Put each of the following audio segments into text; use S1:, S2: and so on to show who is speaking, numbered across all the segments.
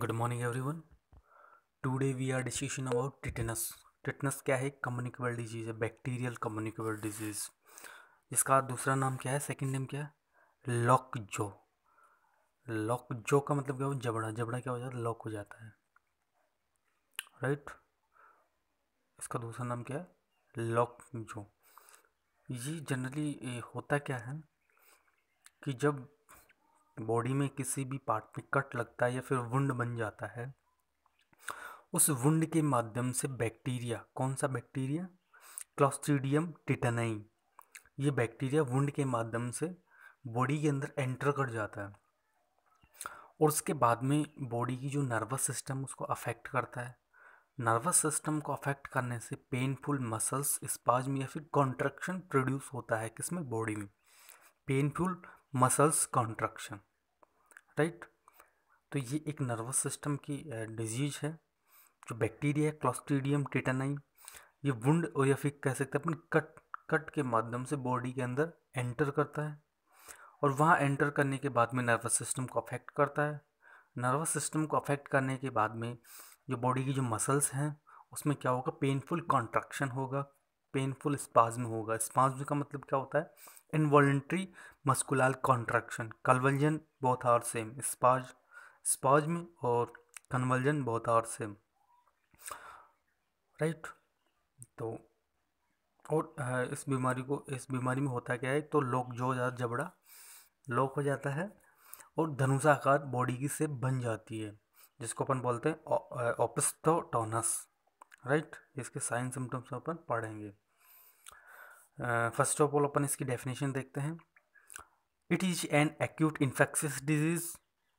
S1: Good morning everyone today we are discussion about tetanus tetanus क्या है communicable disease है bacterial communicable disease इसका दूसरा नाम क्या है सेकंड नेम क्या है लॉक जो लॉक जो का मतलब क्या हो जबड़ा जबड़ा क्या हो जाता है लॉक हो जाता है राइट right? इसका दूसरा नाम क्या है लॉक जो ये जनरली होता क्या है कि जब बॉडी में किसी भी पार्ट में कट लगता है या फिर वुंड बन जाता है उस वुंड के माध्यम से बैक्टीरिया कौन सा बैक्टीरिया क्लॉस्ट्रीडियम टिटनाई ये बैक्टीरिया वुंड के माध्यम से बॉडी के अंदर एंटर कर जाता है और उसके बाद में बॉडी की जो नर्वस सिस्टम उसको अफेक्ट करता है नर्वस सिस्टम को अफेक्ट करने से पेनफुल मसल्स में या फिर कॉन्ट्रक्शन प्रोड्यूस होता है किसमें बॉडी में पेनफुल मसल्स कॉन्ट्रक्शन राइट तो ये एक नर्वस सिस्टम की डिजीज़ है जो बैक्टीरिया क्लॉस्टीडियम टिटानाइन ये वुंड और या फिर कह सकते हैं अपन कट कट के माध्यम से बॉडी के अंदर एंटर करता है और वहाँ एंटर करने के बाद में नर्वस सिस्टम को अफेक्ट करता है नर्वस सिस्टम को अफेक्ट करने के बाद में जो बॉडी की जो मसल्स हैं उसमें क्या होगा पेनफुल कॉन्ट्रैक्शन होगा पेनफुल स्पाज्म होगा स्पाज्म का मतलब क्या होता है involuntary muscular contraction convulsion both are same spasm में और convulsion both are same right तो और हाँ, इस बीमारी को इस बीमारी में होता क्या है तो लोक जो जबड़ा लोक हो जाता है और धनुषाकार बॉडी की सेप बन जाती है जिसको अपन बोलते हैं ऑपस्टोटोनस राइट इसके साइन सिम्टम्स अपन पढ़ेंगे फर्स्ट ऑफ ऑल अपन इसकी डेफिनेशन देखते हैं it is an acute infectious disease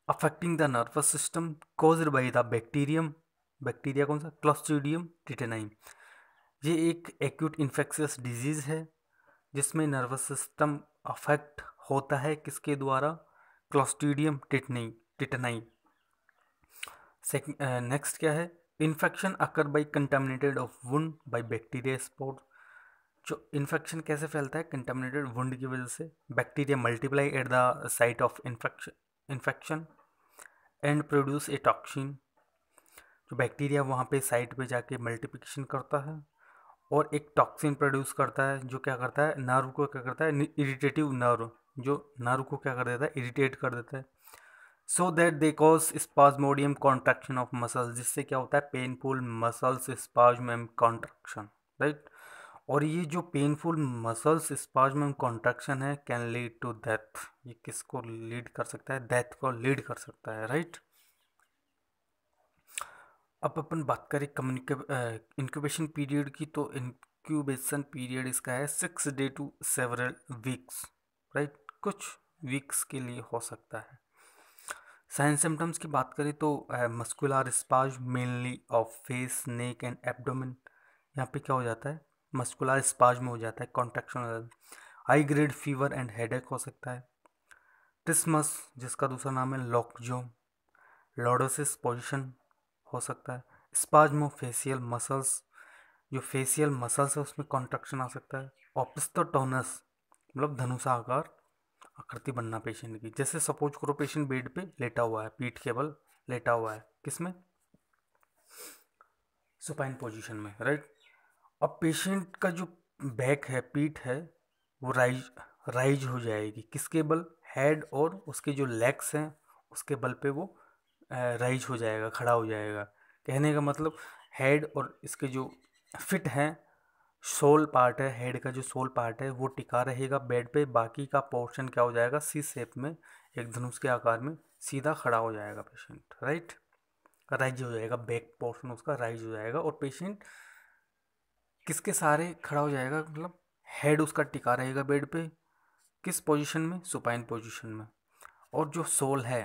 S1: affecting the nervous system caused by the bacterium bacteria कौन सा क्लॉस्ट्रीडियम टिटेनाइम ये एक एक्यूट इन्फेक्शियस डिजीज़ है जिसमें नर्वस सिस्टम अफेक्ट होता है किसके द्वारा क्लॉस्ट्रीडियम टिटनाई टिटनाई नेक्स्ट क्या है infection occur by contaminated of one by bacteria sport जो इन्फेक्शन कैसे फैलता है कंटेमिनेटेड वुंड की वजह से bacteria multiply at the site of infection infection and produce a toxin जो बैक्टीरिया वहाँ पे साइट पे जाके मल्टीप्लिकेशन करता है और एक टॉक्सिन प्रोड्यूस करता है जो क्या करता है नर्व को क्या करता है इरिटेटिव नर्व जो नर्व को क्या कर देता है इरिटेट कर देता है so that they cause spasmodic contraction of muscles जिससे क्या होता है painful muscles spasm contraction right और ये जो पेनफुल मसल्स स्पाजम कॉन्ट्रैक्शन है कैन लीड टू डेथ ये किसको लीड कर सकता है डेथ को लीड कर सकता है राइट अब अपन बात करें कम्युनिके इंक्यूबेशन पीरियड की तो इंक्यूबेशन पीरियड इसका है six day to several weeks right कुछ वीक्स के लिए हो सकता है साइन सिम्टम्स की बात करें तो muscular spasm mainly of face neck and abdomen यहाँ पे क्या हो जाता है मस्कुलर में हो जाता है contraction high grade fever and headache हो सकता है ट्रिसमस जिसका दूसरा नाम है लॉकजो लॉडोसिस पोजिशन हो सकता है स्पाज्मो फेसियल मसल्स जो फेसियल मसल्स है उसमें कॉन्ट्रक्शन आ सकता है ऑपिस्तोटोनस मतलब धनुषाकार आकृति बनना पेशेंट की जैसे सपोज करो पेशेंट बेड पे लेटा हुआ है पीठ के बल लेटा हुआ है किसमें सुपाइन पोजीशन में राइट अब पेशेंट का जो बैक है पीठ है वो राइज राइज हो जाएगी किसके बल हेड और उसके जो लेग्स हैं उसके बल पे वो राइज हो जाएगा खड़ा हो जाएगा कहने का मतलब हेड और इसके जो फिट हैं सोल पार्ट है हेड का जो सोल पार्ट है वो टिका रहेगा बेड पे बाकी का पोर्शन क्या हो जाएगा सी शेप में एक धनुष के आकार में सीधा खड़ा हो जाएगा पेशेंट राइट राइज हो जाएगा बैक पोर्शन उसका राइज हो जाएगा और पेशेंट किसके सहारे खड़ा हो जाएगा मतलब हेड उसका टिका रहेगा बेड पे किस पोजीशन में सुपाइन पोजीशन में और जो सोल है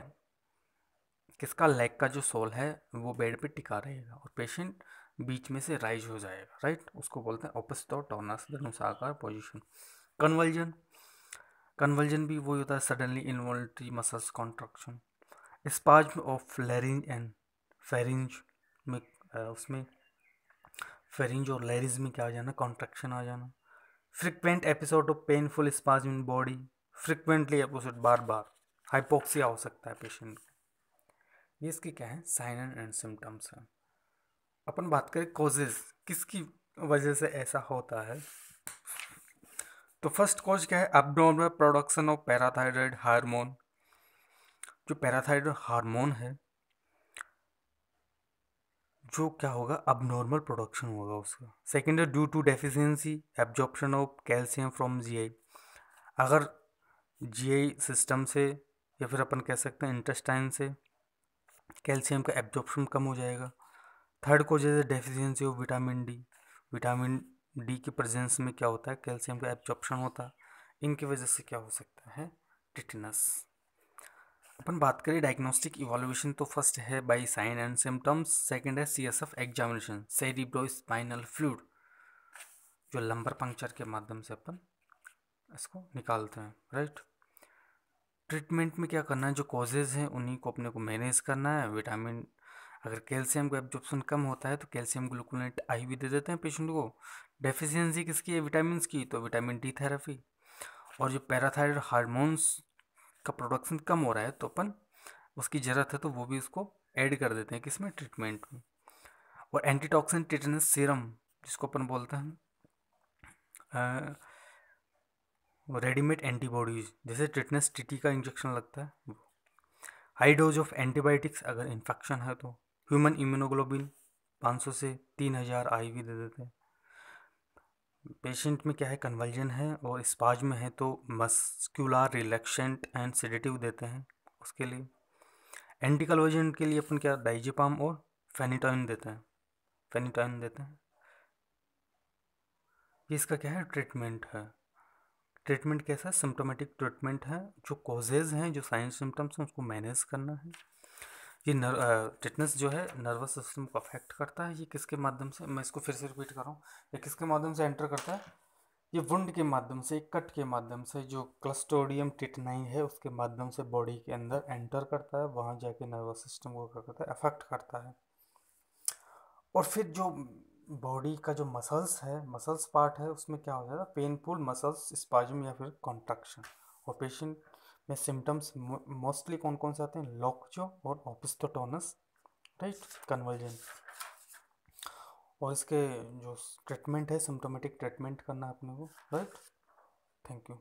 S1: किसका लेग का जो सोल है वो बेड पे टिका रहेगा और पेशेंट बीच में से राइज हो जाएगा राइट उसको बोलते हैं ओपस्थ और टॉनस धनुषाकार पोजिशन कन्वर्जन कन्वर्जन भी वही होता है suddenly involuntary muscles contraction spasm of larynx and pharynx में उसमें फेरिंज और लेरिज में क्या हो जाना कॉन्ट्रेक्शन आ जाना frequent episode of painful spasm in body frequently episode बार बार हाइपोक्सिया हो सकता है पेशेंट को ये इसके क्या है साइन एंड सिम्टम्स हैं अपन बात करें कॉजेज किसकी वजह से ऐसा होता है तो फर्स्ट कॉज क्या है abnormal production of parathyroid hormone जो पैराथायरॉयड हार्मोन है जो क्या होगा अब नॉर्मल प्रोडक्शन होगा उसका सेकेंड है due to deficiency absorption of calcium from GI अगर जीआई सिस्टम से या फिर अपन कह सकते हैं इंटेस्टाइन से कैल्शियम का एब्जॉर्प्शन कम हो जाएगा थर्ड को जैसे deficiency of vitamin D vitamin D के प्रेजेंस में क्या होता है कैल्शियम का एब्जॉर्प्शन होता है इनकी वजह से क्या हो सकता है टिटनस अपन बात करें डायग्नोस्टिक इवोल्यूशन तो फर्स्ट है by sign and symptoms second है C S F examination cerebrospinal fluid जो लंबर पंक्चर के माध्यम से अपन इसको निकालते हैं राइट ट्रीटमेंट में क्या करना है जो कॉजेज हैं उन्हीं को अपने को मैनेज करना है विटामिन अगर कैल्शियम का एब्जॉर्प्शन कम होता है तो कैल्शियम ग्लूकोनेट आई भी दे देते हैं पेशेंट को डेफिशिएंसी किसकी है विटामिन की तो विटामिन डी थेरेपी और जो पैराथाइड हार्मोन्स का प्रोडक्शन कम हो रहा है तो अपन उसकी ज़रूरत है तो वो भी उसको ऐड कर देते हैं किसमें ट्रीटमेंट में और एंटीटॉक्सिन टिटनस सीरम जिसको अपन बोलते हैं रेडीमेड एंटीबॉडीज़ जैसे टिटनस टिटी का इंजेक्शन लगता है हाई डोज ऑफ एंटीबायोटिक्स अगर इन्फेक्शन है तो ह्यूमन इम्यूनोग्लोबिन 500 से 3000 आईवी दे देते हैं पेशेंट में क्या है कन्वल्जन है और स्पाज में है तो मस्कुलर रिलैक्सेंट एंड सेडेटिव देते हैं उसके लिए एंटीकलोजेंट के लिए अपन क्या डाइजेपाम और फेनिटॉइन देते हैं फेनिटॉइन देते हैं ये इसका क्या है ट्रीटमेंट है ट्रीटमेंट कैसा है सिम्टोमेटिक ट्रीटमेंट है जो कॉजेज़ हैं जो साइंस सिम्टम्स हैं उसको मैनेज करना है ये नर टिटनेस जो है नर्वस सिस्टम को अफेक्ट करता है ये किसके माध्यम से मैं इसको फिर से रिपीट कर रहा हूँ ये किसके माध्यम से एंटर करता है ये वुंड के माध्यम से कट के माध्यम से जो क्लस्टोडियम टिटनाई है उसके माध्यम से बॉडी के अंदर एंटर करता है वहाँ जाके नर्वस सिस्टम को क्या करता है अफेक्ट करता है और फिर जो बॉडी का जो मसल्स है मसल्स पार्ट है उसमें क्या हो जाता है पेनफुल मसल्स स्पाजम या फिर कॉन्ट्रक्शन और पेशेंट में सिम्टम्स मोस्टली कौन कौन से आते हैं लॉकजो और ऑपिस्टोटोनस राइट कन्वर्जन और इसके जो ट्रीटमेंट है सिम्टोमेटिक ट्रीटमेंट करना है अपने को राइट थैंक यू